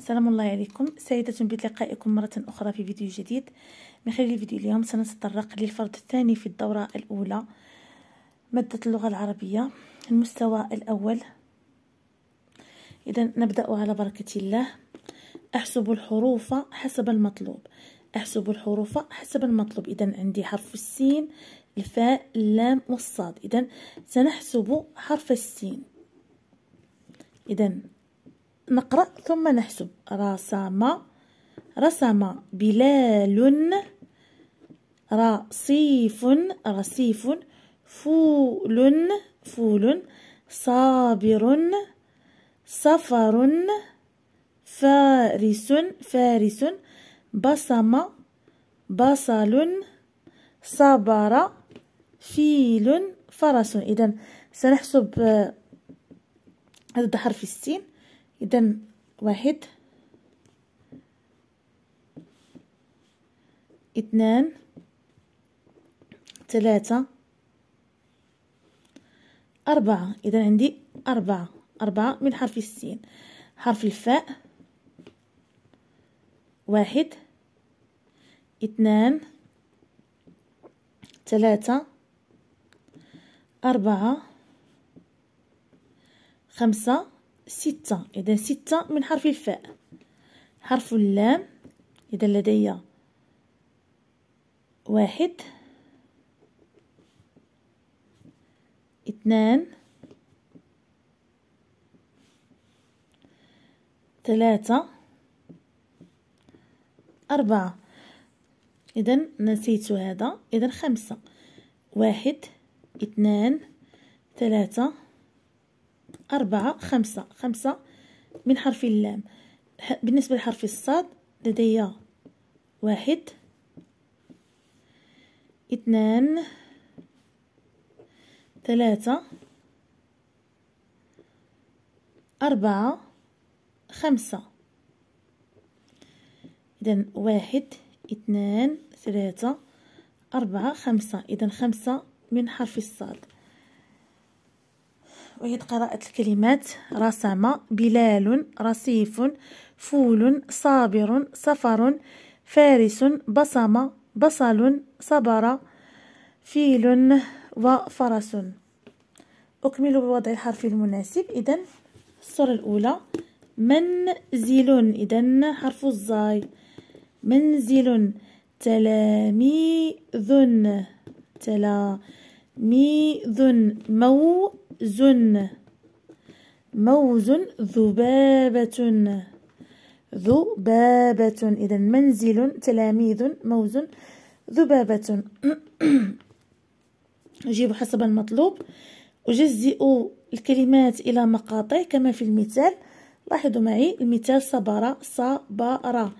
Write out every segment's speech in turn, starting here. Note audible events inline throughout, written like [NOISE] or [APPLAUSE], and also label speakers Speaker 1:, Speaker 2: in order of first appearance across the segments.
Speaker 1: السلام الله عليكم سعيدة بلقائكم مرة أخرى في فيديو جديد من خلال الفيديو اليوم سنتطرق للفرد الثاني في الدورة الأولى مادة اللغة العربية المستوى الأول إذا نبدأ على بركة الله أحسب الحروف حسب المطلوب أحسب الحروف حسب المطلوب إذا عندي حرف السين الفاء اللام والصاد إذا سنحسب حرف السين إذا نقرأ ثم نحسب رسم رسم بلال رصيف رصيف فول فول صابر صفر فارس فارس بصم بصل صبر فيل فرس إذا سنحسب هذا حرف السين اذا واحد اثنان ثلاثة أربعة إذا عندي أربعة أربعة من حرف السين حرف الفاء واحد اثنان ثلاثة أربعة خمسة ستة إذا ستة من حرف الفاء حرف اللام إذا لدي واحد اثنان ثلاثة أربعة إذا نسيت هذا إذا خمسة واحد اثنان ثلاثة أربعة خمسة خمسة من حرف اللام بالنسبة لحرف الصاد لدي واحد اثنان ثلاثة أربعة خمسة إذا واحد اثنان ثلاثة أربعة خمسة إذا خمسة من حرف الصاد أعيد قراءة الكلمات رسم بلال رصيف فول صابر سفر فارس بصم بصل صبر فيل وفرس أكمل بوضع الحرف المناسب إذا الصورة الأولى منزل إذا حرف الزاي منزل تلاميذ تلاميذ مو موز ذبابة ذبابة إذا منزل تلاميذ موز ذبابة [COUGHS] أجيب حسب المطلوب أجزئ الكلمات إلى مقاطع كما في المثال لاحظوا معي المثال صبر صبر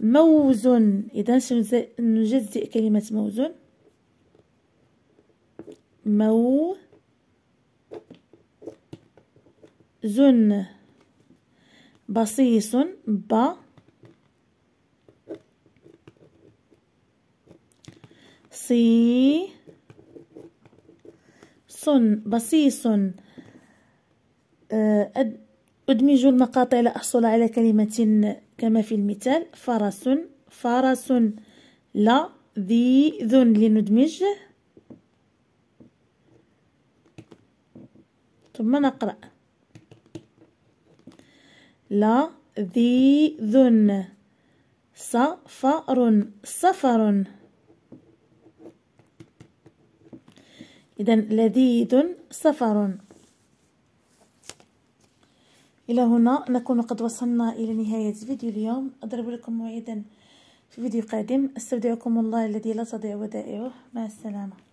Speaker 1: موز إذا سنجزئ كلمة موز مو زن بصيص ب سي صن بصيص آه، أدمج المقاطع لأحصل على كلمة كما في المثال فرس فرس لا ذي ذن لندمج ثم نقرأ لا ذي ذن صفر صفر إذا لذيذ صفر إلى هنا نكون قد وصلنا إلى نهاية فيديو اليوم أضرب لكم موعدا في فيديو قادم أستودعكم الله الذي لا تضيع ودائعه مع السلامة